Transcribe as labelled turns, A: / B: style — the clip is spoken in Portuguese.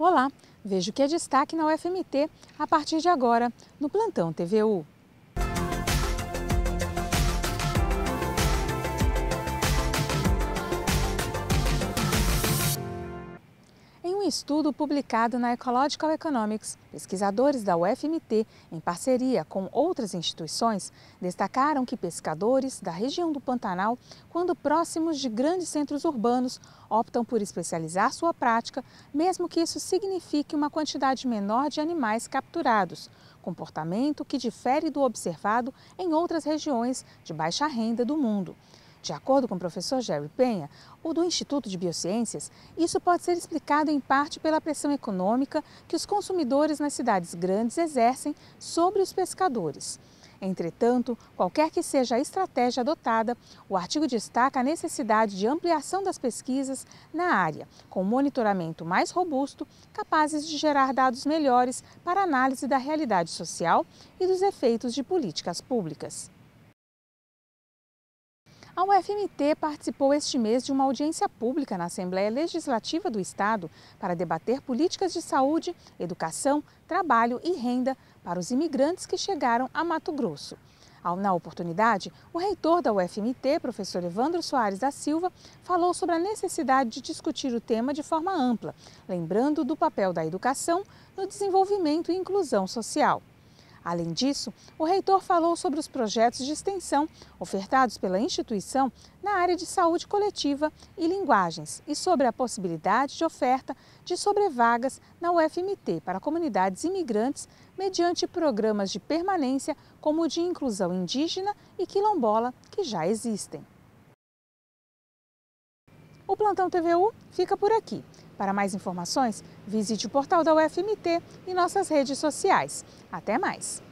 A: Olá, vejo que é destaque na UFMT a partir de agora no Plantão TVU. um estudo publicado na Ecological Economics, pesquisadores da UFMT, em parceria com outras instituições, destacaram que pescadores da região do Pantanal, quando próximos de grandes centros urbanos, optam por especializar sua prática, mesmo que isso signifique uma quantidade menor de animais capturados, comportamento que difere do observado em outras regiões de baixa renda do mundo. De acordo com o professor Jerry Penha, o do Instituto de Biociências, isso pode ser explicado em parte pela pressão econômica que os consumidores nas cidades grandes exercem sobre os pescadores. Entretanto, qualquer que seja a estratégia adotada, o artigo destaca a necessidade de ampliação das pesquisas na área, com monitoramento mais robusto, capazes de gerar dados melhores para análise da realidade social e dos efeitos de políticas públicas. A UFMT participou este mês de uma audiência pública na Assembleia Legislativa do Estado para debater políticas de saúde, educação, trabalho e renda para os imigrantes que chegaram a Mato Grosso. Na oportunidade, o reitor da UFMT, professor Evandro Soares da Silva, falou sobre a necessidade de discutir o tema de forma ampla, lembrando do papel da educação no desenvolvimento e inclusão social. Além disso, o reitor falou sobre os projetos de extensão ofertados pela instituição na área de saúde coletiva e linguagens e sobre a possibilidade de oferta de sobrevagas na UFMT para comunidades imigrantes mediante programas de permanência como o de inclusão indígena e quilombola que já existem. O Plantão TVU fica por aqui. Para mais informações, visite o portal da UFMT e nossas redes sociais. Até mais!